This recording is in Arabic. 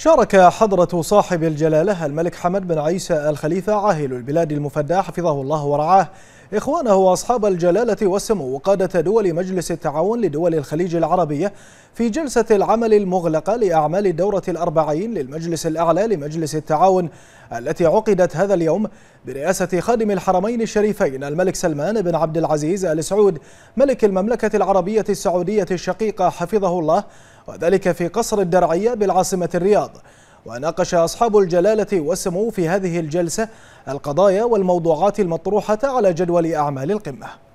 شارك حضرة صاحب الجلالة الملك حمد بن عيسى الخليفة عاهل البلاد المفدى حفظه الله ورعاه إخوانه وأصحاب الجلالة والسمو وقادة دول مجلس التعاون لدول الخليج العربية في جلسة العمل المغلقة لأعمال الدورة الأربعين للمجلس الأعلى لمجلس التعاون التي عقدت هذا اليوم برئاسة خادم الحرمين الشريفين الملك سلمان بن عبد العزيز آل سعود ملك المملكة العربية السعودية الشقيقة حفظه الله وذلك في قصر الدرعية بالعاصمة الرياض وناقش أصحاب الجلالة والسمو في هذه الجلسة القضايا والموضوعات المطروحة على جدول أعمال القمة